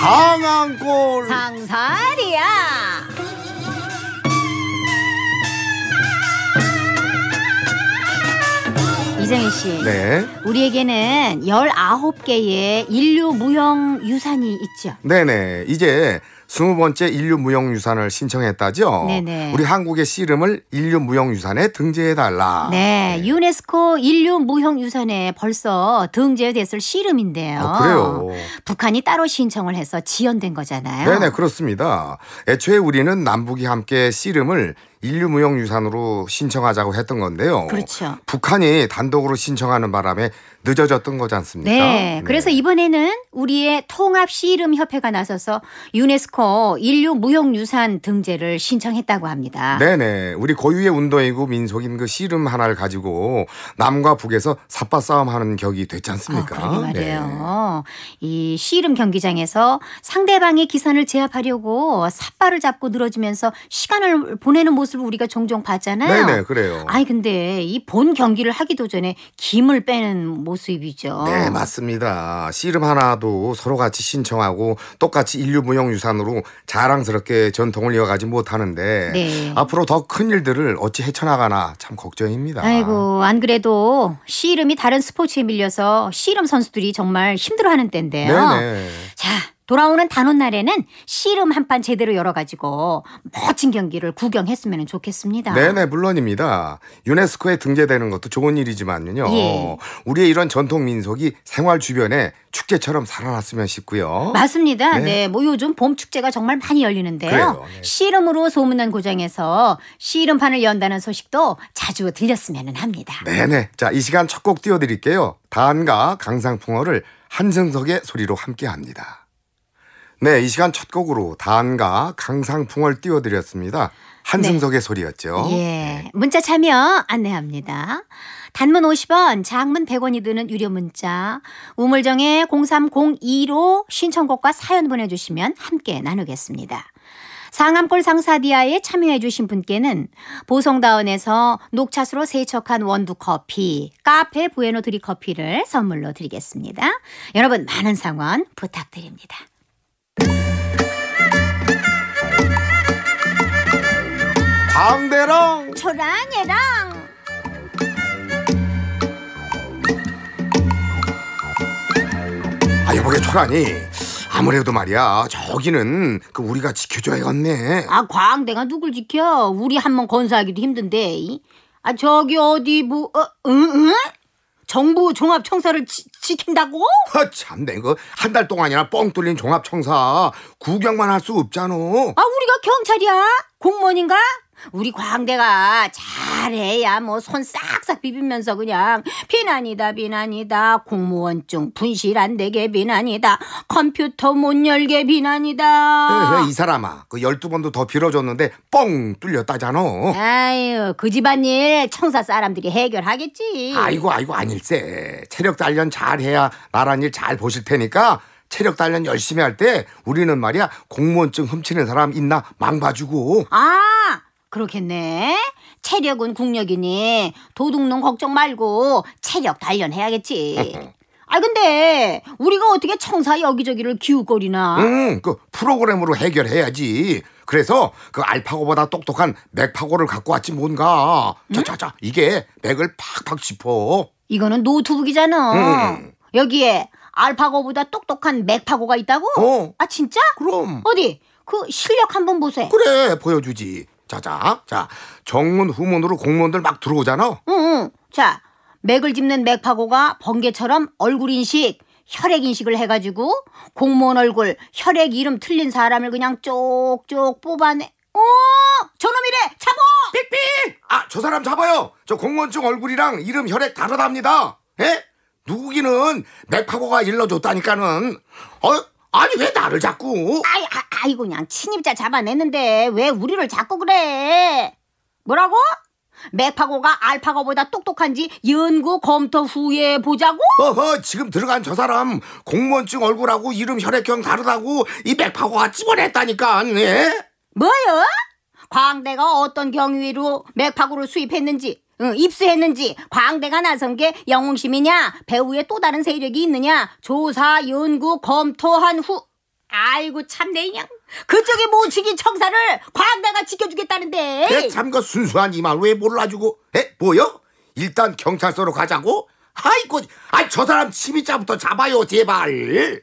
상안골 상사리야 이정희 씨 네. 우리에게는 19개의 인류 무형 유산이 있죠 네네 이제 스무 번째 인류 무형 유산을 신청했다죠. 네네. 우리 한국의 씨름을 인류 무형 유산에 등재해 달라. 네, 네. 유네스코 인류 무형 유산에 벌써 등재됐을 씨름인데요. 아, 그래요. 북한이 따로 신청을 해서 지연된 거잖아요. 네네 그렇습니다. 애초에 우리는 남북이 함께 씨름을 인류 무역 유산으로 신청하자고 했던 건데요. 그렇죠. 북한이 단독으로 신청하는 바람에 늦어졌던 거지 않습니까? 네. 네. 그래서 이번에는 우리의 통합 씨름 협회가 나서서 유네스코 인류 무역 유산 등재를 신청했다고 합니다. 네, 네. 우리 고유의 운동이고 민속인 그 씨름 하나를 가지고 남과 북에서 삿바 싸움하는 격이 됐지 않습니까? 아, 네. 말이에요. 네. 이 씨름 경기장에서 상대방의 기선을 제압하려고 삿바를 잡고 늘어지면서 시간을 보내는 모습 모습을 우리가 종종 봤잖아요. 네네, 네, 그래요. 아니 근데 이 본 경기를 하기도 전에 김을 빼는 모습이죠. 네, 맞습니다. 씨름 하나도 서로 같이 신청하고 똑같이 인류 무형 유산으로 자랑스럽게 전통을 이어가지 못하는데 네. 앞으로 더 큰 일들을 어찌 헤쳐나가나 참 걱정입니다. 아이고 안 그래도 씨름이 다른 스포츠에 밀려서 씨름 선수들이 정말 힘들어하는 때인데요. 네네. 네. 자. 돌아오는 단오날에는 씨름 한판 제대로 열어가지고 멋진 경기를 구경했으면 좋겠습니다. 네네, 물론입니다. 유네스코에 등재되는 것도 좋은 일이지만요. 예. 우리의 이런 전통 민속이 생활 주변에 축제처럼 살아났으면 싶고요. 맞습니다. 네. 네. 뭐 요즘 봄 축제가 정말 많이 열리는데요. 네. 씨름으로 소문난 고장에서 씨름판을 연다는 소식도 자주 들렸으면 합니다. 네네. 자, 이 시간 첫 곡 띄워드릴게요. 단가 강상풍어를 한승석의 소리로 함께 합니다. 네, 이 시간 첫 곡으로 단가 강상풍을 띄워드렸습니다. 한승석의 네. 소리였죠. 예. 네. 문자 참여 안내합니다. 단문 50원, 장문 100원이 드는 유료 문자 우물정에 0302로 신청곡과 사연 보내주시면 함께 나누겠습니다. 상암골 상사디아에 참여해주신 분께는 보성다운에서 녹차수로 세척한 원두 커피, 카페 부에노드리 커피를 선물로 드리겠습니다. 여러분 많은 상원 부탁드립니다. 암대랑 저랑 얘랑 아 여보게 초라니 아무래도 말이야 저기는 그 우리가 지켜줘야겠네 아 광대가 누굴 지켜? 우리 한번 건사하기도 힘든데. 아 저기 어디 뭐 어, 응? 응? 정부 종합 청사를 지, 지킨다고? 아, 참내 이거 한 달 동안이나 뻥 뚫린 종합청사 구경만 할 수 없잖아 아 우리가 경찰이야? 공무원인가? 우리 광대가 잘해야 뭐 손 싹싹 비비면서 그냥 비난이다 비난이다 공무원증 분실 안 되게 비난이다 컴퓨터 못 열게 비난이다 에이, 이 사람아 그 열두 번도 더 빌어줬는데 뻥 뚫렸다잖아 아유 그 집안일 청사 사람들이 해결하겠지 아이고 아이고 아닐세 체력 단련 잘해야 나란 일 잘 보실 테니까 체력 단련 열심히 할 때 우리는 말이야 공무원증 훔치는 사람 있나 망 봐주고 아 그렇겠네. 체력은 국력이니 도둑놈 걱정 말고 체력 단련해야겠지. 아 근데 우리가 어떻게 청사 여기저기를 기웃거리나? 응, 그 프로그램으로 해결해야지. 그래서 그 알파고보다 똑똑한 맥파고를 갖고 왔지 뭔가. 자자자, 음? 이게 맥을 팍팍 짚어. 이거는 노트북이잖아. 음. 여기에 알파고보다 똑똑한 맥파고가 있다고? 어. 아 진짜? 그럼. 어디? 그 실력 한번 보세요. 그래, 보여주지. 자자 자 정문 후문으로 공무원들 막 들어오잖아. 응응. 자 맥을 짚는 맥파고가 번개처럼 얼굴 인식, 혈액 인식을 해가지고 공무원 얼굴, 혈액 이름 틀린 사람을 그냥 쪽쪽 뽑아내. 오 어? 저놈이래 잡어. 삑삑. 아저 사람 잡아요. 저 공무원증 얼굴이랑 이름 혈액 다르답니다. 예? 누구기는 맥파고가 일러줬다니까는. 어? 아니 왜 나를 자꾸? 아이, 아, 아이고 그냥 침입자 잡아냈는데 왜 우리를 자꾸 그래? 뭐라고? 메파고가 알파고보다 똑똑한지 연구 검토 후에 보자고? 어허 지금 들어간 저 사람 공무원증 얼굴하고 이름 혈액형 다르다고 이 메파고가 집어냈다니까 예? 뭐요? 광대가 어떤 경위로 메파고를 수입했는지 응, 입수했는지 광대가 나선 게 영웅심이냐 배우의 또 다른 세력이 있느냐 조사 연구 검토한 후 아이고 참내 인양 그쪽에 모시기 청사를 광대가 지켜주겠다는데 에, 참가 순수한 이 말 왜 몰라주고 에 뭐요? 일단 경찰서로 가자고? 아이고 아이 저 사람 침입자부터 잡아요 제발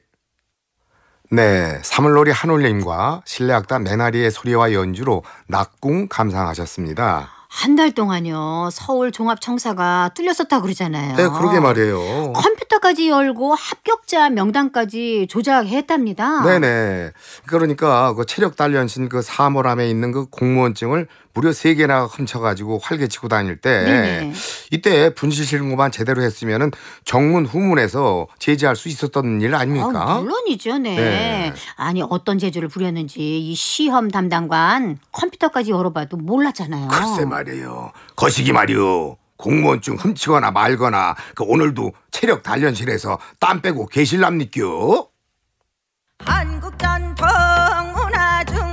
네, 사물놀이 한올림과 실내악단 메나리의 소리와 연주로 낙궁 감상하셨습니다. 한달 동안요 서울 종합청사가 뚫렸었다 그러잖아요. 네, 그러게 말이에요. 컴퓨터까지 열고 합격자 명단까지 조작했답니다. 네네. 그러니까 그 체력 단련신 그 사물함에 있는 그 공무원증을 무려 세 개나 훔쳐가지고 활개치고 다닐 때 네네. 이때 분실 실무만 제대로 했으면은 정문 후문에서 제재할 수 있었던 일 아닙니까? 아, 물론이죠, 네. 네. 아니 어떤 제재를 부렸는지 이 시험 담당관 컴퓨터까지 열어봐도 몰랐잖아요. 글쎄 말이에요. 거시기 말이요. 공무원증 훔치거나 말거나 그 오늘도 체력 단련실에서 땀 빼고 계실랍니껴? 한국전통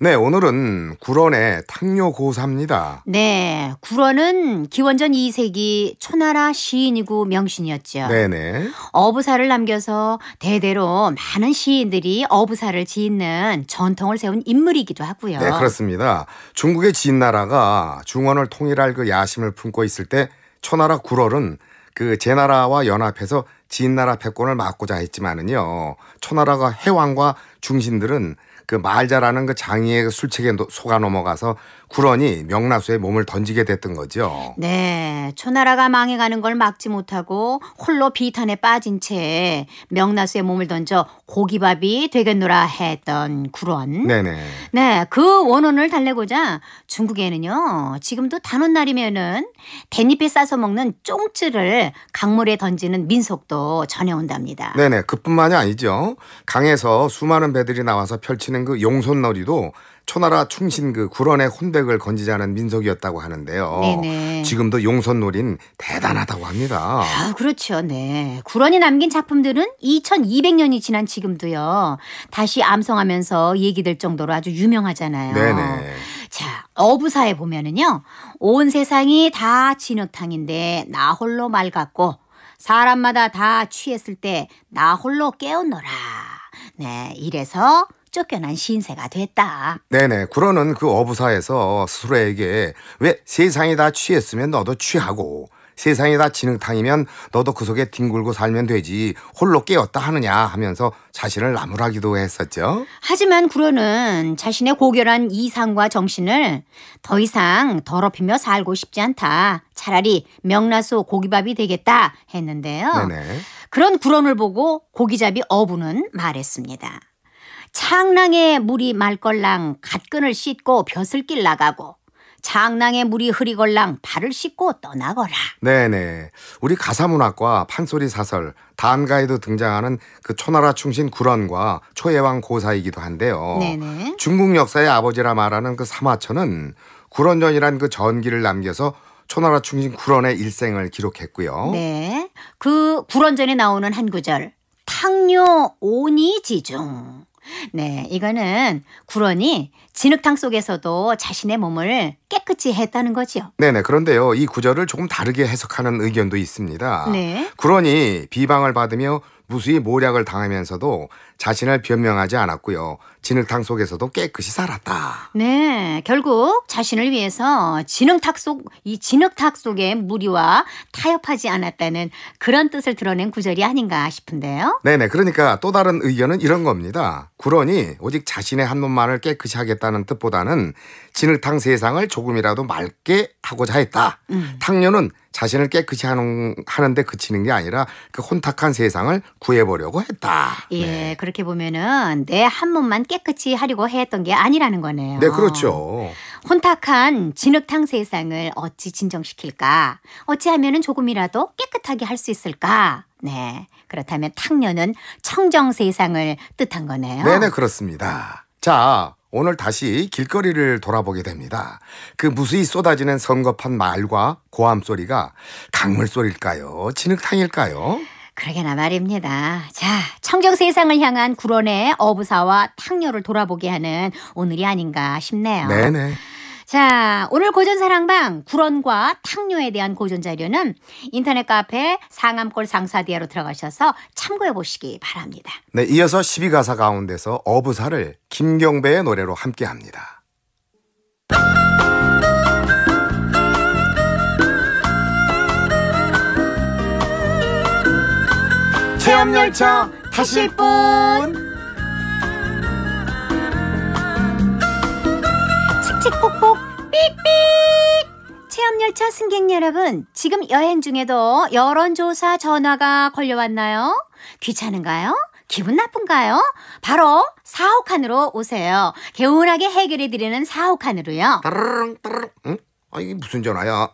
네, 오늘은 구론의 탕요 고사입니다. 네, 구론은 기원전 2세기 초나라 시인이고 명신이었죠. 네네. 어부사를 남겨서 대대로 많은 시인들이 어부사를 지는 전통을 세운 인물이기도 하고요. 네, 그렇습니다. 중국의 진나라가 중원을 통일할 그 야심을 품고 있을 때 초나라 구론은 그 제나라와 연합해서 진나라 패권을 막고자 했지만은요. 초나라가 해왕과 중신들은 그말 잘하는 그 장이의 술책에 속아 넘어가서 구런이 명나수의 몸을 던지게 됐던 거죠. 네. 초나라가 망해가는 걸 막지 못하고 홀로 비탄에 빠진 채 명나수의 몸을 던져 고기밥이 되겠노라 했던 구런. 네네. 네. 그 원혼을 달래고자 중국에는요. 지금도 단오날이면은 대잎에 싸서 먹는 쫑쯔를 강물에 던지는 민속도 전해온답니다. 네네. 그뿐만이 아니죠. 강에서 수많은 배들이 나와서 펼치는 그 용손놀이도 초나라 충신 그 구론의 혼백을 건지자는 민속이었다고 하는데요. 네네. 지금도 용선놀인 대단하다고 합니다. 아, 그렇죠. 네. 구론이 남긴 작품들은 2200년이 지난 지금도요. 다시 암송하면서 얘기될 정도로 아주 유명하잖아요. 네네. 자, 어부사에 보면은요. 온 세상이 다 진흙탕인데 나 홀로 맑았고 사람마다 다 취했을 때 나 홀로 깨었노라. 네, 이래서 쫓겨난 신세가 됐다. 네네. 그러는그 어부사에서 스스로에게 왜 세상이 다 취했으면 너도 취하고 세상이 다 진흙탕이면 너도 그 속에 뒹굴고 살면 되지 홀로 깨었다 하느냐 하면서 자신을 나무라기도 했었죠. 하지만 구로는 자신의 고결한 이상과 정신을 더 이상 더럽히며 살고 싶지 않다. 차라리 명나소 고기밥이 되겠다 했는데요. 네네. 그런 구론을 보고 고기잡이 어부는 말했습니다. 창랑에 물이 말걸랑 갓끈을 씻고 벼슬길 나가고 창낭에 물이 흐리걸랑 발을 씻고 떠나거라. 네네. 우리 가사문학과 판소리 사설, 단가에도 등장하는 그 초나라 충신 구런과 초예왕 고사이기도 한데요. 네네. 중국 역사의 아버지라 말하는 그 사마천은 구런전이란 그 전기를 남겨서 초나라 충신 구런의 일생을 기록했고요. 네. 그 구런전에 나오는 한 구절. 탕요 오니지중. 네, 이거는 구론이 진흙탕 속에서도 자신의 몸을 깨끗이 했다는 거죠 네네. 그런데요, 이 구절을 조금 다르게 해석하는 의견도 있습니다. 네. 그러니 비방을 받으며 무수히 모략을 당하면서도 자신을 변명하지 않았고요. 진흙탕 속에서도 깨끗이 살았다. 네, 결국 자신을 위해서 진흙탕 속, 이 진흙탕 속의 무리와 타협하지 않았다는 그런 뜻을 드러낸 구절이 아닌가 싶은데요. 네네, 그러니까 또 다른 의견은 이런 겁니다. 그러니 오직 자신의 한 몸만을 깨끗이 하겠다. 않다는 뜻보다는 진흙탕 세상을 조금이라도 맑게 하고자 했다. 음. 탕녀는 자신을 깨끗이 하는, 하는데 그치는 게 아니라 그 혼탁한 세상을 구해보려고 했다. 예, 네. 그렇게 보면은 내 한 몸만 깨끗이 하려고 했던 게 아니라는 거네요. 네, 그렇죠. 혼탁한 진흙탕 세상을 어찌 진정시킬까? 어찌하면 조금이라도 깨끗하게 할 수 있을까? 네. 그렇다면 탕녀는 청정 세상을 뜻한 거네요. 네네, 그렇습니다. 자, 오늘 다시 길거리를 돌아보게 됩니다. 그 무수히 쏟아지는 성급한 말과 고함 소리가 강물 소리일까요? 진흙탕일까요? 그러게나 말입니다. 자, 청정 세상을 향한 구론의 어부사와 탕녀를 돌아보게 하는 오늘이 아닌가 싶네요. 네네. 자, 오늘 고전사랑방 구런과 탕류에 대한 고전 자료는 인터넷 카페 상암골 상사디아로 들어가셔서 참고해 보시기 바랍니다. 네, 이어서 12가사 가운데서 어부사를 김경배의 노래로 함께 합니다. 체험열차 타실 분! 음. 칙칙폭 탐열차 승객 여러분, 지금 여행 중에도 여론조사 전화가 걸려왔나요? 귀찮은가요? 기분 나쁜가요? 바로 사옥한으로 오세요. 개운하게 해결해드리는 사옥한으로요 따르릉 따르릉. 응? 아 이게 무슨 전화야?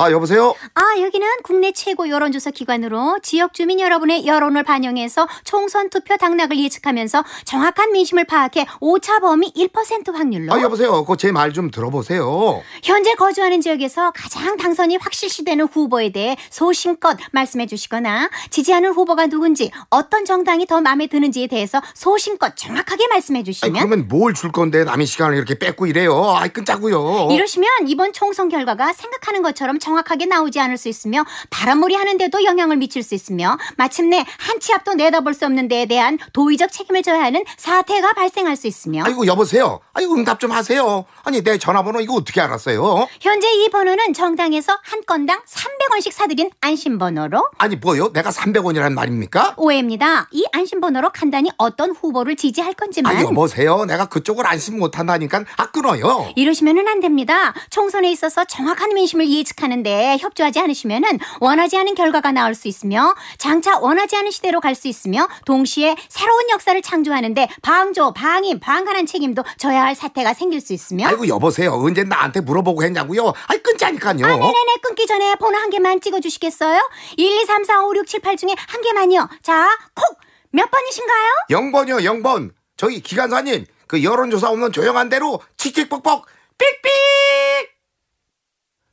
아, 여보세요? 아, 여기는 국내 최고 여론조사 기관으로 지역 주민 여러분의 여론을 반영해서 총선 투표 당락을 예측하면서 정확한 민심을 파악해 오차 범위 1% 확률로. 아, 여보세요. 그제말 좀 들어보세요. 현재 거주하는 지역에서 가장 당선이 확실시되는 후보에 대해 소신껏 말씀해 주시거나 지지하는 후보가 누군지 어떤 정당이 더 마음에 드는지에 대해서 소신껏 정확하게 말씀해 주시면. 아 그러면 뭘 줄 건데 남의 시간을 이렇게 뺏고 이래요. 아이, 끊자고요. 이러시면 이번 총선 결과가 생각하는 것처럼 정확하게 나오지 않을 수 있으며 바람몰이 하는데도 영향을 미칠 수 있으며 마침내 한 치 앞도 내다볼 수 없는 데에 대한 도의적 책임을 져야 하는 사태가 발생할 수 있으며 아이고 여보세요. 아이고 응답 좀 하세요. 아니 내 전화번호 이거 어떻게 알았어요? 현재 이 번호는 정당에서 한 건당 300원씩 사들인 안심번호로 아니 뭐요? 내가 300원이란 말입니까? 오해입니다. 이 안심번호로 간단히 어떤 후보를 지지할 건지만 아니 여보세요. 내가 그쪽을 안심 못한다니까 아 끊어요. 이러시면은 안 됩니다. 총선에 있어서 정확한 민심을 예측하는 하는데 협조하지 않으시면은 원하지 않은 결과가 나올 수 있으며 장차 원하지 않은 시대로 갈 수 있으며 동시에 새로운 역사를 창조하는데 방조, 방임, 방관한 책임도 져야 할 사태가 생길 수 있으며 아이고 여보세요. 언제 나한테 물어보고 했냐고요. 아이 끊자니까요. 아, 네네네 끊기 전에 번호 한 개만 찍어주시겠어요? 1, 2, 3, 4, 5, 6, 7, 8 중에 한 개만요. 자, 콕! 몇 번이신가요? 0번이요, 0번. 저희 기간사님, 그 여론조사 없는 조용한 대로 칙칙폭폭 삑삑!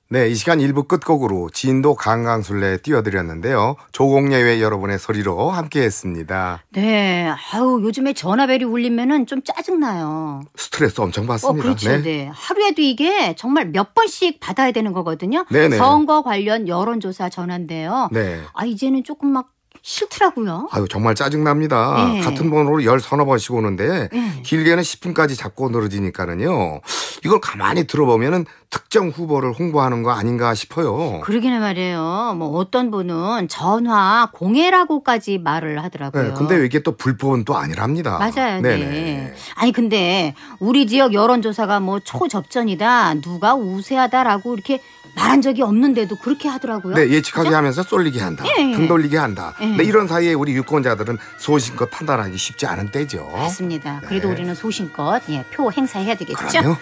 네, 이 시간 일부 끝곡으로 진도 강강술래 띄워드렸는데요. 조공예외 여러분의 소리로 함께했습니다. 네, 아우 요즘에 전화벨이 울리면은 좀 짜증나요. 스트레스 엄청 어, 받습니다. 어, 그렇죠. 네. 네. 하루에도 이게 정말 몇 번씩 받아야 되는 거거든요. 네, 네. 선거 관련 여론조사 전환데요 네. 아 이제는 조금 막 싫더라고요. 아유, 정말 짜증납니다. 네. 같은 번호로 열 서너 번씩 오는데 네. 길게는 10분까지 잡고 늘어지니까는요. 이걸 가만히 들어보면 특정 후보를 홍보하는 거 아닌가 싶어요. 그러기는 말이에요. 뭐 어떤 분은 전화 공해라고까지 말을 하더라고요. 네, 근데 이게 또 불법은 또 아니랍니다. 맞아요. 네 네. 아니 근데 우리 지역 여론조사가 뭐 초접전이다, 누가 우세하다라고 이렇게 말한 적이 없는데도 그렇게 하더라고요. 네, 예측하게 그죠? 하면서 쏠리게 한다. 예, 예. 등 돌리게 한다. 예. 네, 이런 사이에 우리 유권자들은 소신껏 판단하기 쉽지 않은 때죠. 맞습니다. 네. 그래도 우리는 소신껏 예, 표 행사해야 되겠죠. 그럼요.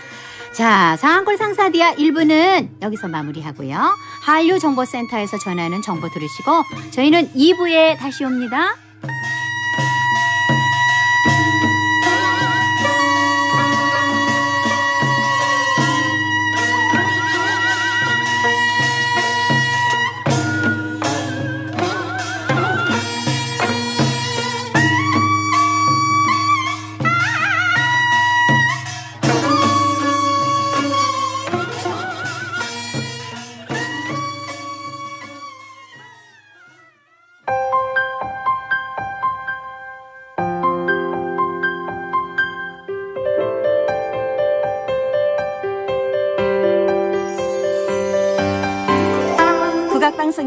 자, 상한골 상사디아 1부는 여기서 마무리하고요. 한류정보센터에서 전하는 정보 들으시고 저희는 2부에 다시 옵니다.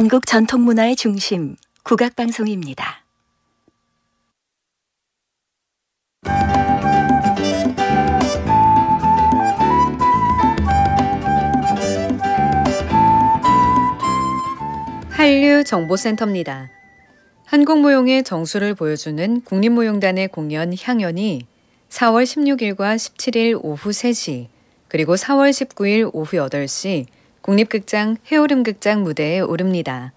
한국 전통문화의 중심, 국악방송입니다. 한류정보센터입니다. 한국무용의 정수를 보여주는 국립무용단의 공연 향연이 4월 16일과 17일 오후 3시, 그리고 4월 19일 오후 8시, 국립극장 해오름극장 무대에 오릅니다.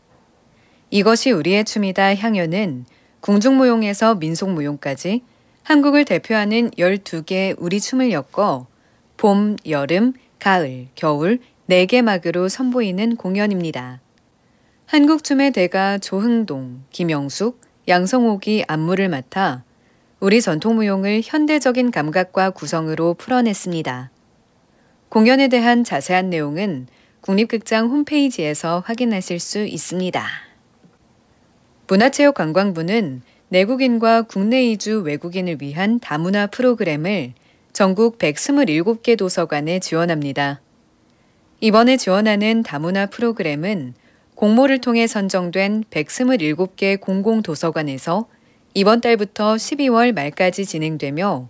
이것이 우리의 춤이다 향연은 궁중무용에서 민속무용까지 한국을 대표하는 12개의 우리 춤을 엮어 봄, 여름, 가을, 겨울 4개 막으로 선보이는 공연입니다. 한국춤의 대가 조흥동, 김영숙, 양성옥이 안무를 맡아 우리 전통무용을 현대적인 감각과 구성으로 풀어냈습니다. 공연에 대한 자세한 내용은 국립극장 홈페이지에서 확인하실 수 있습니다. 문화체육관광부는 내국인과 국내 이주 외국인을 위한 다문화 프로그램을 전국 127개 도서관에 지원합니다. 이번에 지원하는 다문화 프로그램은 공모를 통해 선정된 127개 공공도서관에서 이번 달부터 12월 말까지 진행되며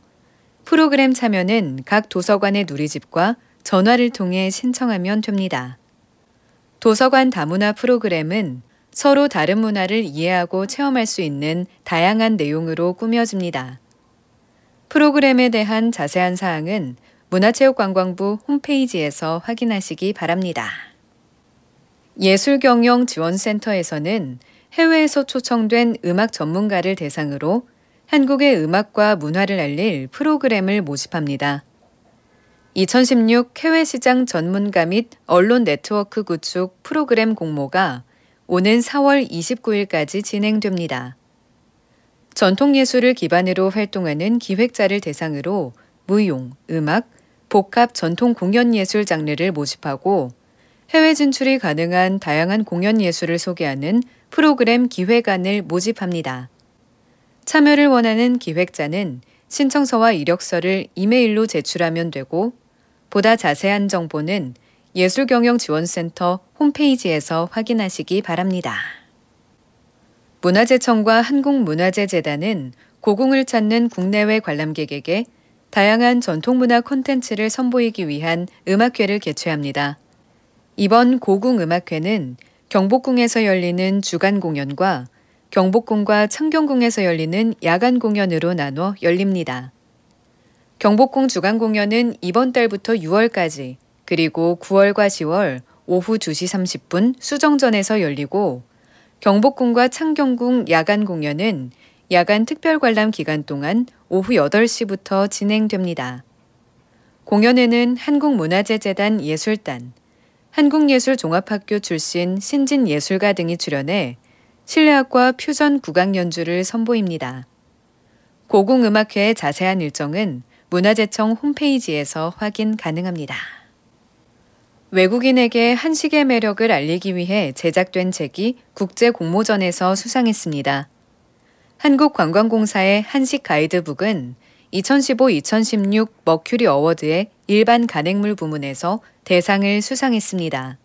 프로그램 참여는 각 도서관의 누리집과 전화를 통해 신청하면 됩니다. 도서관 다문화 프로그램은 서로 다른 문화를 이해하고 체험할 수 있는 다양한 내용으로 꾸며집니다. 프로그램에 대한 자세한 사항은 문화체육관광부 홈페이지에서 확인하시기 바랍니다. 예술경영지원센터에서는 해외에서 초청된 음악 전문가를 대상으로 한국의 음악과 문화를 알릴 프로그램을 모집합니다. 2016 해외시장 전문가 및 언론 네트워크 구축 프로그램 공모가 오는 4월 29일까지 진행됩니다. 전통예술을 기반으로 활동하는 기획자를 대상으로 무용, 음악, 복합 전통 공연예술 장르를 모집하고 해외 진출이 가능한 다양한 공연예술을 소개하는 프로그램 기획안을 모집합니다. 참여를 원하는 기획자는 신청서와 이력서를 이메일로 제출하면 되고 보다 자세한 정보는 예술경영지원센터 홈페이지에서 확인하시기 바랍니다. 문화재청과 한국문화재재단은 고궁을 찾는 국내외 관람객에게 다양한 전통문화 콘텐츠를 선보이기 위한 음악회를 개최합니다. 이번 고궁 음악회는 경복궁에서 열리는 주간 공연과 경복궁과 창경궁에서 열리는 야간 공연으로 나눠 열립니다. 경복궁 주간 공연은 이번 달부터 6월까지 그리고 9월과 10월 오후 2시 30분 수정전에서 열리고 경복궁과 창경궁 야간 공연은 야간 특별 관람 기간 동안 오후 8시부터 진행됩니다. 공연에는 한국문화재재단 예술단, 한국예술종합학교 출신 신진 예술가 등이 출연해 실내악과 퓨전 국악 연주를 선보입니다. 고궁음악회의 자세한 일정은 문화재청 홈페이지에서 확인 가능합니다. 외국인에게 한식의 매력을 알리기 위해 제작된 책이 국제 공모전에서 수상했습니다. 한국관광공사의 한식 가이드북은 2015-2016 머큐리 어워드의 일반 간행물 부문에서 대상을 수상했습니다.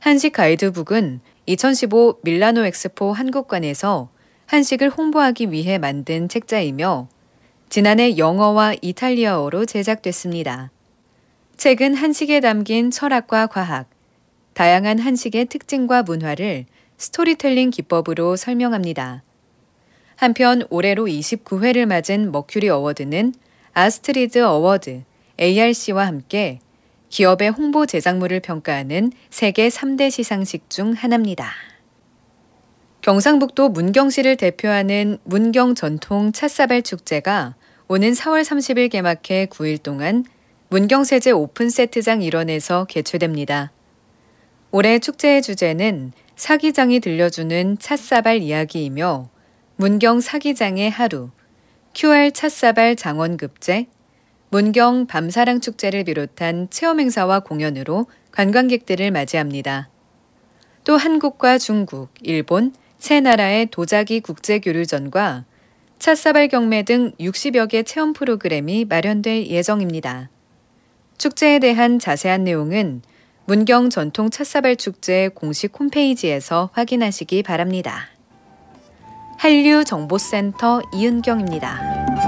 한식 가이드북은 2015 밀라노 엑스포 한국관에서 한식을 홍보하기 위해 만든 책자이며 지난해 영어와 이탈리아어로 제작됐습니다. 책은 한식에 담긴 철학과 과학, 다양한 한식의 특징과 문화를 스토리텔링 기법으로 설명합니다. 한편 올해로 29회를 맞은 머큐리 어워드는 아스트리드 어워드, ARC와 함께 기업의 홍보 제작물을 평가하는 세계 3대 시상식 중 하나입니다. 경상북도 문경시를 대표하는 문경 전통 찻사발 축제가 오는 4월 30일 개막해 9일 동안 문경세제 오픈 세트장 일원에서 개최됩니다. 올해 축제의 주제는 사기장이 들려주는 찻사발 이야기이며 문경 사기장의 하루, QR 찻사발 장원급제, 문경 밤사랑 축제를 비롯한 체험 행사와 공연으로 관광객들을 맞이합니다. 또 한국과 중국, 일본, 세 나라의 도자기 국제교류전과 찻사발 경매 등 60여 개 체험 프로그램이 마련될 예정입니다. 축제에 대한 자세한 내용은 문경 전통 찻사발 축제 공식 홈페이지에서 확인하시기 바랍니다. 한류 정보센터 이은경입니다.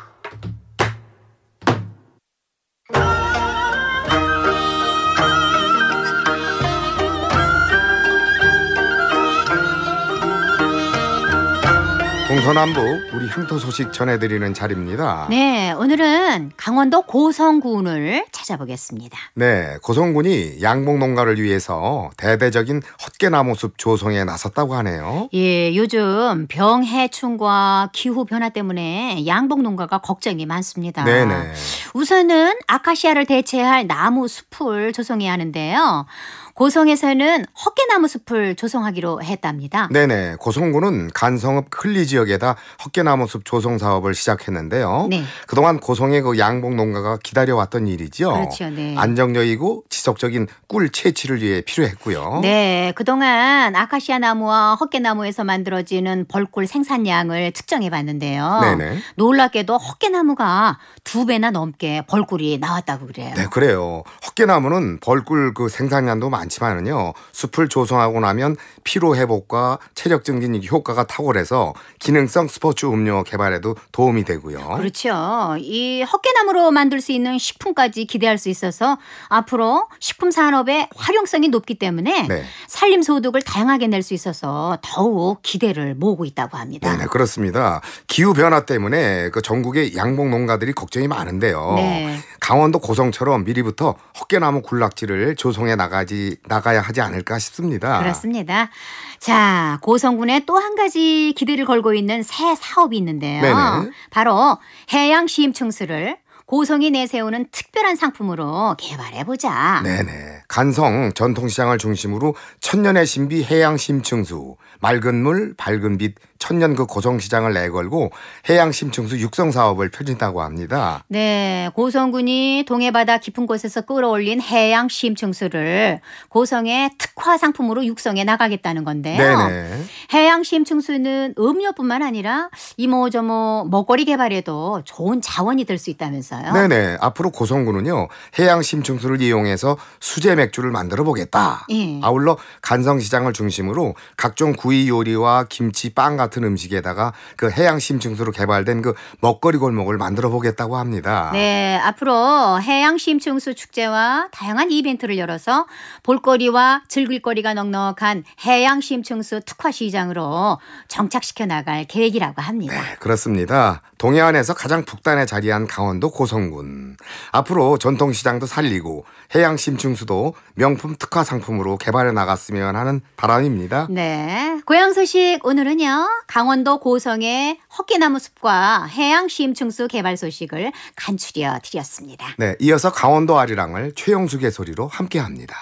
동서남북 우리 향토 소식 전해드리는 자리입니다. 네, 오늘은 강원도 고성군을 찾아보겠습니다. 네, 고성군이 양봉 농가를 위해서 대대적인 헛개나무숲 조성에 나섰다고 하네요. 예, 요즘 병해충과 기후 변화 때문에 양봉 농가가 걱정이 많습니다. 네네. 네. 우선은 아카시아를 대체할 나무 숲을 조성해야 하는데요. 고성에서는 헛개나무 숲을 조성하기로 했답니다. 네네. 고성군은 간성읍 흘리 지역에다 헛개나무 숲 조성 사업을 시작했는데요. 네. 그동안 고성의 그 양봉 농가가 기다려왔던 일이죠. 그렇죠. 네. 안정적이고 지속적인 꿀 채취를 위해 필요했고요. 네. 그동안 아카시아 나무와 헛개나무에서 만들어지는 벌꿀 생산량을 측정해 봤는데요. 네네. 놀랍게도 헛개나무가 두 배나 넘게 벌꿀이 나왔다고 그래요. 네, 그래요. 헛개나무는 벌꿀 그 생산량도 많죠. 않지만은요 숲을 조성하고 나면 피로 회복과 체력 증진 효과가 탁월해서 기능성 스포츠 음료 개발에도 도움이 되고요. 그렇죠. 이 헛개나무로 만들 수 있는 식품까지 기대할 수 있어서 앞으로 식품 산업의 활용성이 높기 때문에 네. 산림 소득을 다양하게 낼 수 있어서 더욱 기대를 모으고 있다고 합니다. 네, 네, 그렇습니다. 기후 변화 때문에 그 전국의 양봉 농가들이 걱정이 많은데요. 네. 강원도 고성처럼 미리부터 헛개나무 군락지를 조성해 나가지 나가야 하지 않을까 싶습니다. 그렇습니다. 자, 고성군에 또 한 가지 기대를 걸고 있는 새 사업이 있는데요. 네네. 바로 해양 시임충수를 고성이 내세우는 특별한 상품으로 개발해보자. 네네. 간성 전통시장을 중심으로 천년의 신비 해양 심층수, 맑은 물, 밝은 빛, 천년 그 고성시장을 내걸고 해양심층수 육성 사업을 펼친다고 합니다. 네, 고성군이 동해바다 깊은 곳에서 끌어올린 해양심층수를 고성의 특화 상품으로 육성해 나가겠다는 건데요. 네네. 해양심층수는 음료뿐만 아니라 이모저모 먹거리 개발에도 좋은 자원이 될 수 있다면서요. 네네, 앞으로 고성군은요 해양심층수를 이용해서 수제 맥주를 만들어 보겠다. 예. 아울러 간성시장을 중심으로 각종 구이 요리와 김치, 빵 같은 같은 음식에다가 그 해양 심층수로 개발된 그 먹거리 골목을 만들어 보겠다고 합니다. 네, 앞으로 해양 심층수 축제와 다양한 이벤트를 열어서 볼거리와 즐길거리가 넉넉한 해양 심층수 특화 시장으로 정착시켜 나갈 계획이라고 합니다. 네, 그렇습니다. 동해안에서 가장 북단에 자리한 강원도 고성군. 앞으로 전통시장도 살리고 해양 심층수도 명품 특화 상품으로 개발해 나갔으면 하는 바람입니다. 네. 고향 소식 오늘은요. 강원도 고성의 헛개나무 숲과 해양 시임충수 개발 소식을 간추려 드렸습니다. 네, 이어서 강원도 아리랑을 최영숙의 소리로 함께합니다.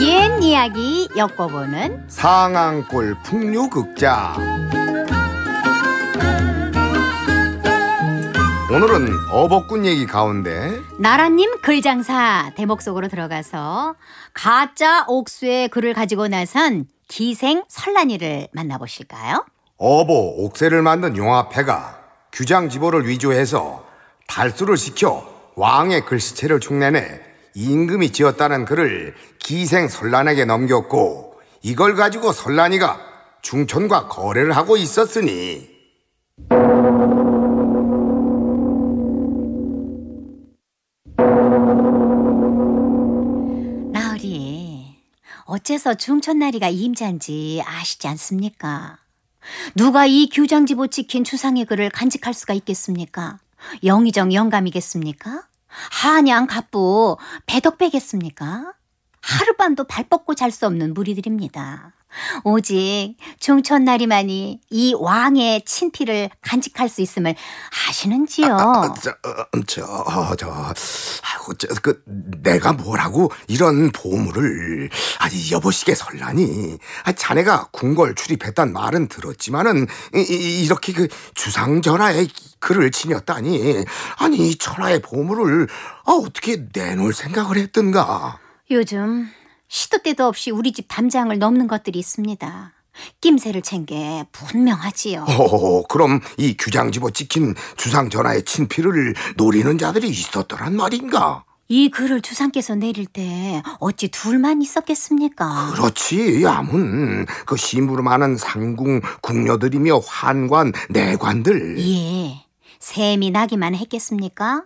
옛 이야기 엮어보는 상앙골 풍류극장 오늘은 어복군 얘기 가운데 나라님 글장사 대목 속으로 들어가서 가짜 옥수의 글을 가지고 나선 기생 설란이를 만나보실까요? 어보 옥새를 만든 용화패가 규장지보를 위조해서 달수를 시켜 왕의 글씨체를 흉내내 임금이 지었다는 글을 기생 설란에게 넘겼고 이걸 가지고 설란이가 중천과 거래를 하고 있었으니 어째서 중천나리가 임자인지 아시지 않습니까? 누가 이 규장지 못 지킨 추상의 글을 간직할 수가 있겠습니까? 영의정 영감이겠습니까? 한양 갑부 배덕배겠습니까? 하룻밤도 발 뻗고 잘 수 없는 무리들입니다. 오직 충천나리만이 이 왕의 친필을 간직할 수 있음을 아시는지요? 아, 아, 저, 어, 음, 저, 어, 저, 아이고, 저, 그, 내가 뭐라고 이런 보물을, 아니, 여보시게 설라니. 아, 자네가 궁궐 출입했단 말은 들었지만은, 이, 렇게 그, 주상전하의 글을 지녔다니. 아니, 천하의 보물을, 아, 어떻게 내놓을 생각을 했던가. 요즘 시도 때도 없이 우리 집 담장을 넘는 것들이 있습니다. 낌새를 챙게 분명하지요. 오, 그럼 이 규장집어 찍힌 주상 전하의 친필을 노리는 자들이 있었더란 말인가? 이 글을 주상께서 내릴 때 어찌 둘만 있었겠습니까? 그렇지 아문 그심부름 많은 상궁 궁녀들이며 환관 내관들 예 셈이 나기만 했겠습니까?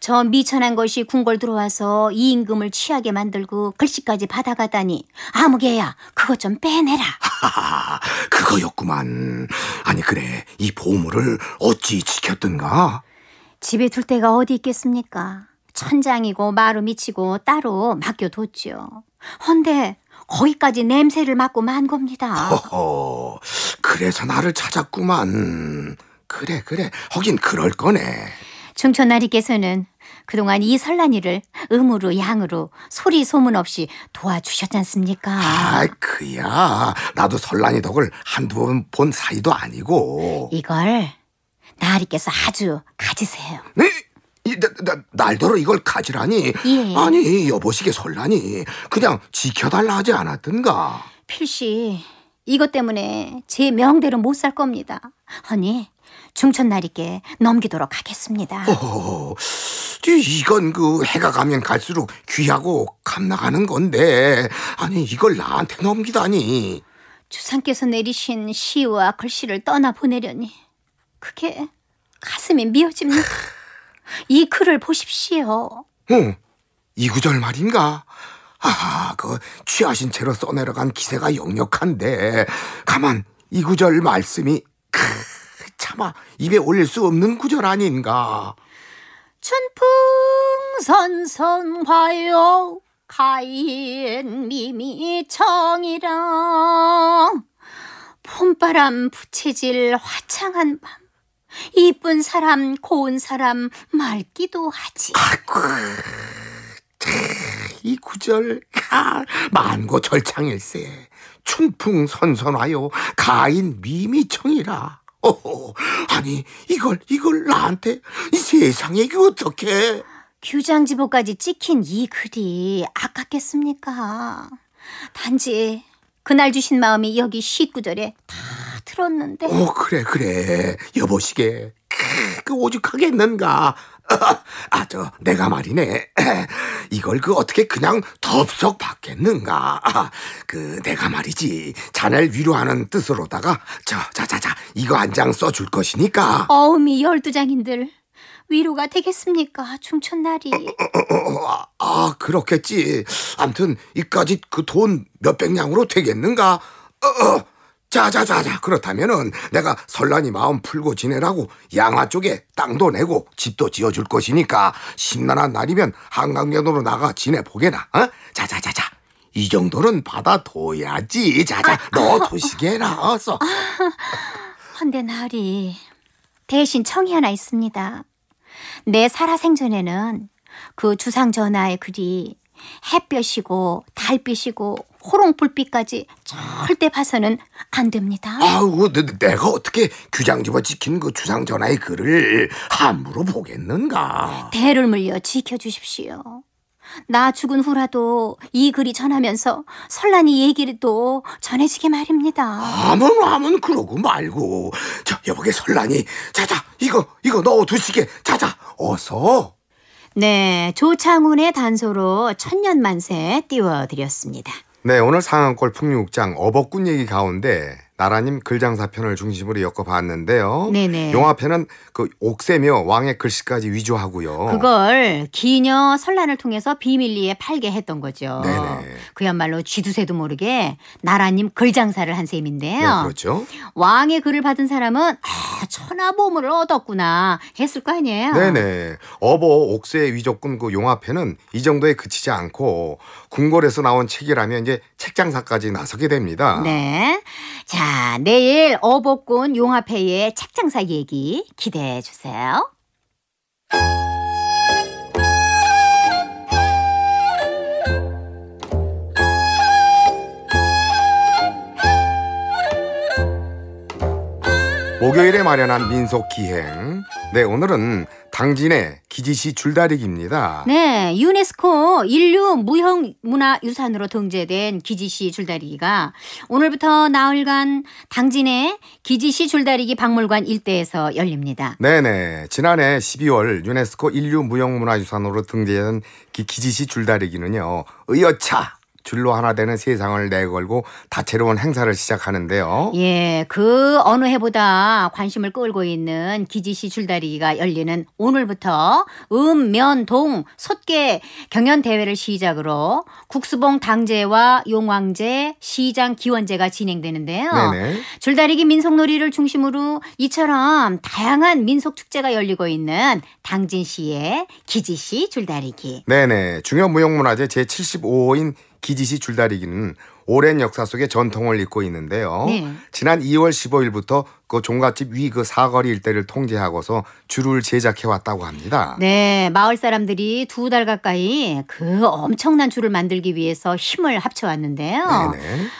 저 미천한 것이 궁궐 들어와서 이 임금을 취하게 만들고 글씨까지 받아가다니 아무개야 그것 좀 빼내라 하하하 그거였구만 아니 그래 이 보물을 어찌 지켰든가 집에 둘 데가 어디 있겠습니까 천장이고 마루 미치고 따로 맡겨뒀죠 헌데 거기까지 냄새를 맡고 만 겁니다 허허 그래서 나를 찾았구만 그래 그래 하긴 그럴 거네 충천나리께서는 그동안 이 설란이를 음으로 양으로 소리 소문 없이 도와주셨잖습니까? 아, 그야. 나도 설란이 덕을 한두 번 본 사이도 아니고. 이걸 나리께서 아주 가지세요. 네? 날더러 이걸 가지라니? 예. 아니, 여보시게 설란이 그냥 지켜달라 하지 않았던가? 필시 이것 때문에 제 명대로 못 살 겁니다. 아니, 중천날이께 넘기도록 하겠습니다. 오, 이건 그 해가 가면 갈수록 귀하고 값나가는 건데 아니 이걸 나한테 넘기다니. 주상께서 내리신 시와 글씨를 떠나 보내려니 그게 가슴이 미어집니다. 이 글을 보십시오. 응, 이 구절 말인가? 아, 그 취하신 채로 써내려간 기세가 역력한데 가만 이 구절 말씀이 크. 차마 입에 올릴 수 없는 구절 아닌가. 춘풍선선화요 가인미미청이라 봄바람 부채질 화창한 밤 이쁜 사람 고운 사람 맑기도 하지 아이고, 이 구절 아, 만고 절창일세 춘풍선선화요 가인 미미청이라 어허, 아니 이걸 이걸 나한테 이 세상에 이거 어떻게? 규장지보까지 찍힌 이 글이 아깝겠습니까? 단지 그날 주신 마음이 여기 시구절에 다 들었는데. 어 그래 그래 여보시게 그 오죽하겠는가 아, 저, 내가 말이네. 이걸 그 어떻게 그냥 덥석 받겠는가. 그, 내가 말이지. 자넬 위로하는 뜻으로다가, 저, 자, 자, 자, 이거 한 장 써줄 것이니까. 어음이 열두 장인들. 위로가 되겠습니까? 춤춘 날이. 어, 어, 어, 아, 아, 그렇겠지. 암튼, 이까지 그 돈 몇백 냥으로 되겠는가? 어, 어. 자자자자 그렇다면은 내가 설란이 마음 풀고 지내라고 양화 쪽에 땅도 내고 집도 지어줄 것이니까 심란한 날이면 한강변으로 나가 지내보게나 어? 자자자자 이 정도는 받아둬야지 자자 아, 너 도시게나 왔어 헌데 나으리 대신 청이 하나 있습니다 내 살아생전에는 그 주상전하의 글이 햇볕이고 달빛이고 호롱불빛까지 절대 봐서는 안 됩니다. 아우, 내, 내가 어떻게 규장집어 지킨 그 주상 전하의 글을 함부로 보겠는가? 대를 물려 지켜주십시오. 나 죽은 후라도 이 글이 전하면서 설란이 얘기도 전해지게 말입니다. 아무 아무 그러고 말고 자 여보게 설란이 자자 이거 이거 넣어 두시게 자자 어서 네, 조창훈의 단소로 천년만세 띄워드렸습니다. 네, 오늘 상암골풍류극장 어버꾼 얘기 가운데 나라님 글장사편을 중심으로 엮어봤는데요. 네네. 용화편은 그 옥새며 왕의 글씨까지 위조하고요. 그걸 기녀 설란을 통해서 비밀리에 팔게 했던 거죠. 네네. 그야말로 쥐두새도 모르게 나라님 글장사를 한 셈인데요. 네, 그렇죠. 왕의 글을 받은 사람은 아, 천하보물을 얻었구나 했을 거 아니에요. 네네. 어버 옥새의 위조금 그 용화편은 이 정도에 그치지 않고 궁궐에서 나온 책이라면 이제 책장사까지 나서게 됩니다. 네. 자, 내일 어복군 용화회의 책장사 얘기 기대해 주세요. 목요일에 마련한 민속 기행. 네, 오늘은 당진의 기지시 줄다리기입니다. 네, 유네스코 인류 무형 문화 유산으로 등재된 기지시 줄다리기가 오늘부터 나흘간 당진의 기지시 줄다리기 박물관 일대에서 열립니다. 네, 네. 지난해 12월 유네스코 인류 무형 문화 유산으로 등재된 기지시 줄다리기는요. 의여차 줄로 하나 되는 세상을 내걸고 다채로운 행사를 시작하는데요. 예, 그 어느 해보다 관심을 끌고 있는 기지시 줄다리기가 열리는 오늘부터 읍면동 음, 솥개 경연 대회를 시작으로 국수봉 당제와 용왕제, 시장 기원제가 진행되는데요. 네네. 줄다리기 민속놀이를 중심으로 이처럼 다양한 민속 축제가 열리고 있는 당진시의 기지시 줄다리기. 네네. 중요무형문화재 제75호인 기지시 줄다리기는 오랜 역사 속의 전통을 잇고 있는데요. 네. 지난 2월 15일부터 그 종갓집 위 그 사거리 일대를 통제하고서 줄을 제작해 왔다고 합니다. 네, 마을 사람들이 두 달 가까이 그 엄청난 줄을 만들기 위해서 힘을 합쳐 왔는데요.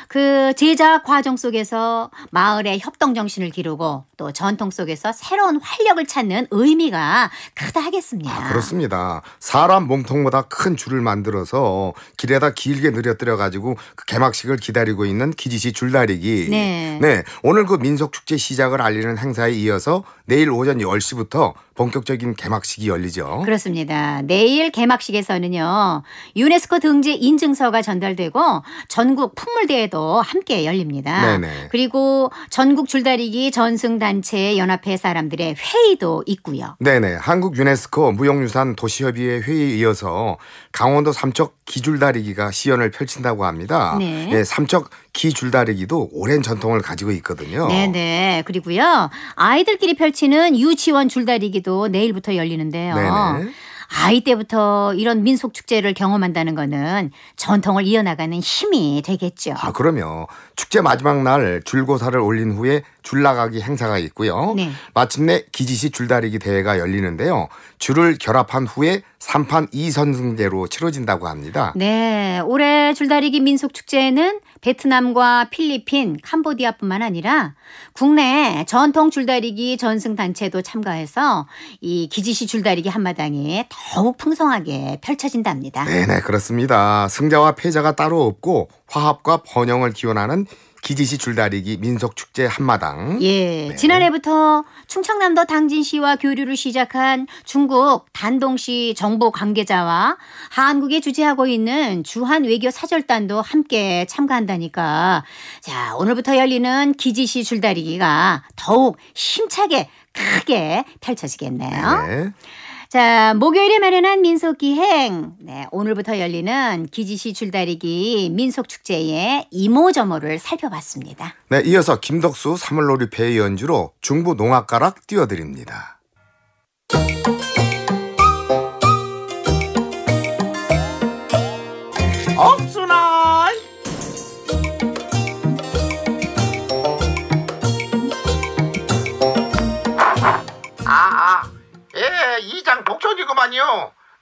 그 제작 과정 속에서 마을의 협동 정신을 기르고 또 전통 속에서 새로운 활력을 찾는 의미가 크다 하겠습니다. 아, 그렇습니다. 사람 몸통보다 큰 줄을 만들어서 길에다 길게 늘여뜨려 가지고 그 개막 개막식을 기다리고 있는 기지시 줄다리기. 네. 네. 오늘 그 민속축제 시작을 알리는 행사에 이어서 내일 오전 10시부터 본격적인 개막식이 열리죠. 그렇습니다. 내일 개막식에서는요. 유네스코 등지 인증서가 전달되고 전국 풍물대회도 함께 열립니다. 네네. 그리고 전국 줄다리기 전승단체 연합회 사람들의 회의도 있고요. 네네. 한국 유네스코 무형유산 도시협의회 회의에 이어서 강원도 삼척 기줄다리기가 시연을 펼친다고 합니다. 네. 예, 삼척 기 줄다리기도 오랜 전통을 가지고 있거든요. 네네. 네. 그리고요. 아이들끼리 펼치는 유치원 줄다리기도 내일부터 열리는데요. 네네. 네. 아이 때부터 이런 민속 축제를 경험한다는 거는 전통을 이어나가는 힘이 되겠죠. 아, 그러면 축제 마지막 날 줄고사를 올린 후에 줄나가기 행사가 있고요. 네. 마침내 기지시 줄다리기 대회가 열리는데요. 줄을 결합한 후에 3판 2선승제로 치러진다고 합니다. 네. 올해 줄다리기 민속 축제에는 베트남과 필리핀, 캄보디아뿐만 아니라 국내 전통 줄다리기 전승 단체도 참가해서 이 기지시 줄다리기 한마당이 더욱 풍성하게 펼쳐진답니다. 네네 네, 그렇습니다. 승자와 패자가 따로 없고 화합과 번영을 기원하는 기지시 줄다리기 민속축제 한마당. 예. 네. 지난해부터 충청남도 당진시와 교류를 시작한 중국 단동시 정보 관계자와 한국에 주재하고 있는 주한 외교 사절단도 함께 참가한다니까. 자, 오늘부터 열리는 기지시 줄다리기가 더욱 힘차게 크게 펼쳐지겠네요. 네. 자, 목요일에 마련한 민속기행. 네, 오늘부터 열리는 기지시 줄다리기 민속축제의 이모저모를 살펴봤습니다. 네, 이어서 김덕수 사물놀이 배의 연주로 중부 농악가락 띄워드립니다.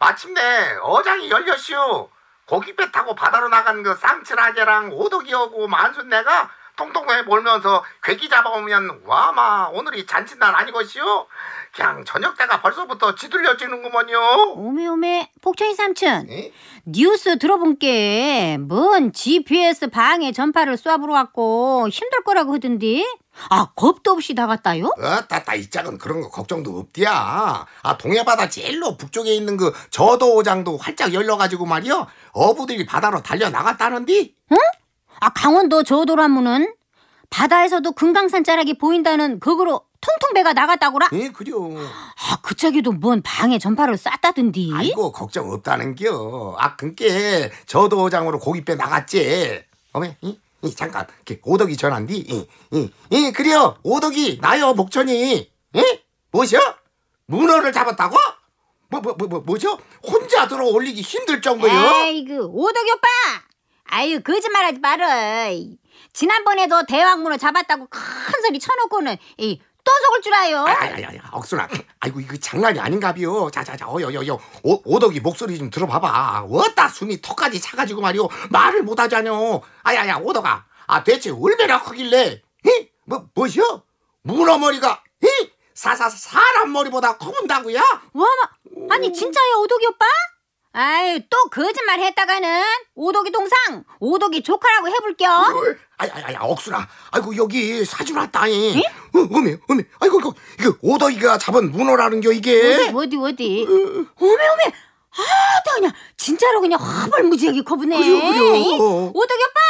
마침내 어장이 열렸슈. 고깃배 타고 바다로 나간 그 쌍칠하게랑 오독이하고 만순내가 통통해 몰면서 괴기 잡아오면 와 마 오늘이 잔칫날 아니것이요? 그냥 저녁때가 벌써부터 지들려지는구먼요. 오메오메 폭천이 삼촌 에? 예? 뉴스 들어본 께뭔 GPS 방에 전파를 쏴부러 왔고 힘들 거라고 하던디 아 겁도 없이 나갔다요? 어따따 이 짝은 그런 거 걱정도 없디야. 아 동해바다 제일로 북쪽에 있는 그 저도오장도 활짝 열려가지고 말이요 어부들이 바다로 달려 나갔다는디. 응? 아 강원도 저도라무는 바다에서도 금강산 자락이 보인다는 그거로 통통 배가 나갔다고라? 예, 그려. 아, 그 짝에도 뭔 방에 전파를 쌌다던디. 아이고, 걱정 없다는겨. 아, 그니 저도 장으로 고깃배 나갔지. 어메, 이? 이, 잠깐, 이렇게 오덕이 전한디, 이, 이, 그래요, 오덕이, 나요, 목천이 예? 뭐죠? 문어를 잡았다고? 뭐, 뭐, 뭐, 뭐 뭐죠? 혼자 들어 올리기 힘들 정도요? 아이고, 오덕이 오빠! 아유, 거짓말하지 말어. 지난번에도 대왕문어 잡았다고 큰 소리 쳐놓고는, 이, 또 속을 줄 아요? 아니, 아니, 억순아. 아이고, 이거 장난이 아닌가비요. 자, 자, 자, 어여, 여여. 오덕이 목소리 좀 들어봐봐. 어따 숨이 턱까지 차가지고 말이오. 말을 못하자뇨. 아야야, 오덕아. 아, 대체 얼마나 크길래? 히? 뭐, 뭐시여? 문어머리가, 히? 사사, 사람 머리보다 커본다고요? 와 뭐 아니, 진짜요, 오덕이 오빠? 아유, 또 거짓말 했다가는 오독이 동상, 오독이 조카라고 해볼겨. 아이, 아야 아이, 억수라. 아이고, 여기 사진 왔다잉. 예? 어, 어메, 어메. 아이고, 이거, 이거 오덕이가 잡은 문어라는 겨, 이게. 어디, 어디, 어디. 어. 어메, 어메. 아, 나 그냥, 진짜로 그냥 화벌무지하게 커보네. 그 오덕이 오빠!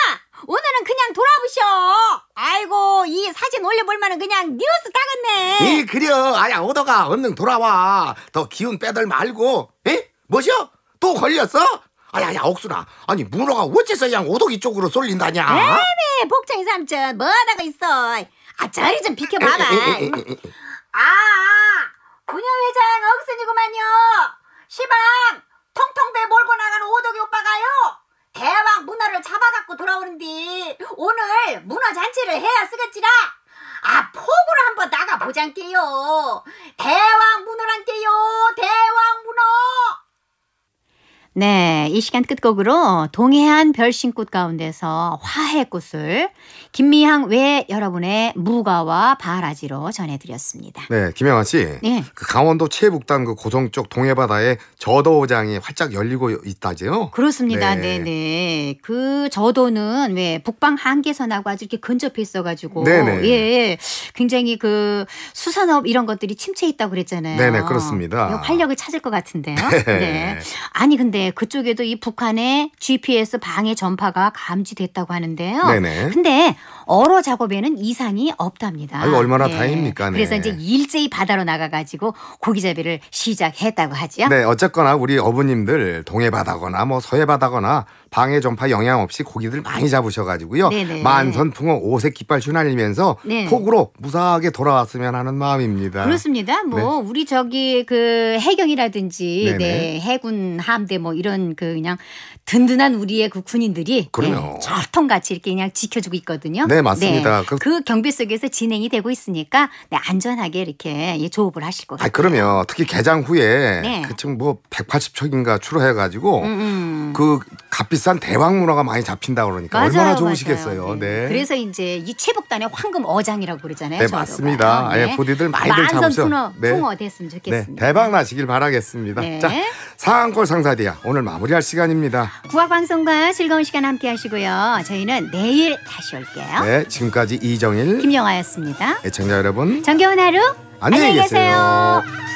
오늘은 그냥 돌아보셔. 아이고 이 사진 올려볼만은 그냥 뉴스 타겠네. 이 그려 아야 오더가 얼른 돌아와. 더 기운 빼들 말고. 에? 뭐죠? 또 걸렸어? 아야야 억수나 아니 문어가 어째서 양 오독이 쪽으로 쏠린다냐 에메 네, 네, 복창이 삼촌 뭐하다가 있어 아 저리 좀 비켜봐봐 아 분녀회장 억순이구만요 시방 통통배 몰고 나간 오독이 오빠가요 대왕 문어를 잡아갖고 돌아오는디 오늘 문어 잔치를 해야 쓰겠지라 아 폭으로 한번 나가보잔게요 대왕 문어란께요 대왕 네, 이 시간 끝곡으로 동해안 별신꽃 가운데서 화해꽃을 김미향 외 여러분의 무가와 바라지로 전해드렸습니다. 네, 김영아 씨. 네. 그 강원도 최북단 그 고성 쪽 동해바다에 저도장이 활짝 열리고 있다지요? 그렇습니다. 네. 네, 네. 그 저도는 왜 북방 한계선하고 아주 이렇게 근접해 있어가지고 네네. 네. 예, 예, 굉장히 그 수산업 이런 것들이 침체 있다고 그랬잖아요. 네, 네, 그렇습니다. 활력을 찾을 것 같은데요. 네. 네. 아니 근데 그쪽에도 이 북한의 GPS 방해 전파가 감지됐다고 하는데요. 네네. 근데 얼어 작업에는 이상이 없답니다. 아유, 얼마나 네. 다행입니까. 네. 그래서 이제 일제히 바다로 나가가지고 고기잡이를 시작했다고 하지요. 네, 어쨌거나 우리 어부님들 동해 바다거나 뭐 서해 바다거나 방해 전파 영향 없이 고기들 많이 잡으셔가지고요. 네네. 네. 만선 풍어 오색 깃발 휘날리면서 네. 폭으로 무사하게 돌아왔으면 하는 마음입니다. 그렇습니다. 뭐 네. 우리 저기 그 해경이라든지 네, 네. 네 해군 함대 뭐 이런 그 그냥 든든한 우리의 그 군인들이 네, 철통같이 이렇게 그냥 지켜주고 있거든요. 네, 맞습니다. 네, 그, 그, 경비 속에서 진행이 되고 있으니까 네, 안전하게 이렇게 예, 조업을 하실 거예요. 아, 그러면 특히 개장 후에 네. 그쯤 뭐 180척인가 출하해 가지고 음, 음. 그 값비싼 대왕 문화가 많이 잡힌다 그러니까 맞아요, 얼마나 좋으시겠어요. 네. 네. 그래서 이제 이 최북단의 황금 어장이라고 그러잖아요. 네저 맞습니다. 아, 네. 예, 부디들 많이들 잡으셔. 풍어, 네. 풍어 됐으면 네, 좋겠습니다. 네. 대박 나시길 바라겠습니다. 네. 자 상한골 상사디야 오늘 마무리할 시간입니다. 국악방송과 즐거운 시간 함께 하시고요. 저희는 내일 다시 올게요. 네 지금까지 이정일 김영아였습니다. 애청자 여러분 정겨운 하루 안녕히 계세요. 계세요.